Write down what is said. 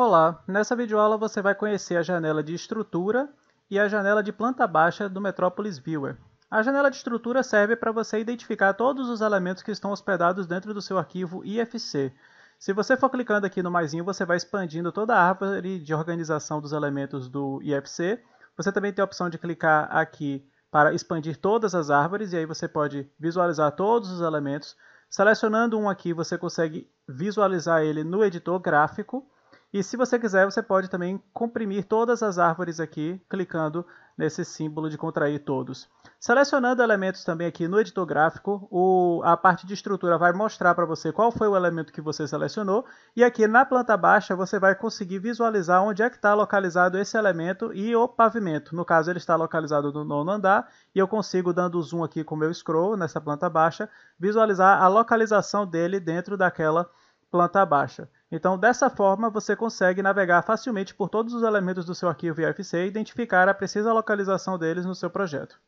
Olá, nessa videoaula você vai conhecer a janela de estrutura e a janela de planta baixa do Metropolis Viewer. A janela de estrutura serve para você identificar todos os elementos que estão hospedados dentro do seu arquivo IFC. Se você for clicando aqui no maisinho, você vai expandindo toda a árvore de organização dos elementos do IFC. Você também tem a opção de clicar aqui para expandir todas as árvores, e aí você pode visualizar todos os elementos. Selecionando um aqui, você consegue visualizar ele no editor gráfico, e se você quiser, você pode também comprimir todas as árvores aqui, clicando nesse símbolo de contrair todos. Selecionando elementos também aqui no editor gráfico, o, a parte de estrutura vai mostrar para você qual foi o elemento que você selecionou, e aqui na planta baixa você vai conseguir visualizar onde é que está localizado esse elemento e o pavimento. No caso, ele está localizado no nono andar, e eu consigo, dando zoom aqui com o meu scroll nessa planta baixa, visualizar a localização dele dentro daquela planta baixa. Então, dessa forma, você consegue navegar facilmente por todos os elementos do seu arquivo IFC e identificar a precisa localização deles no seu projeto.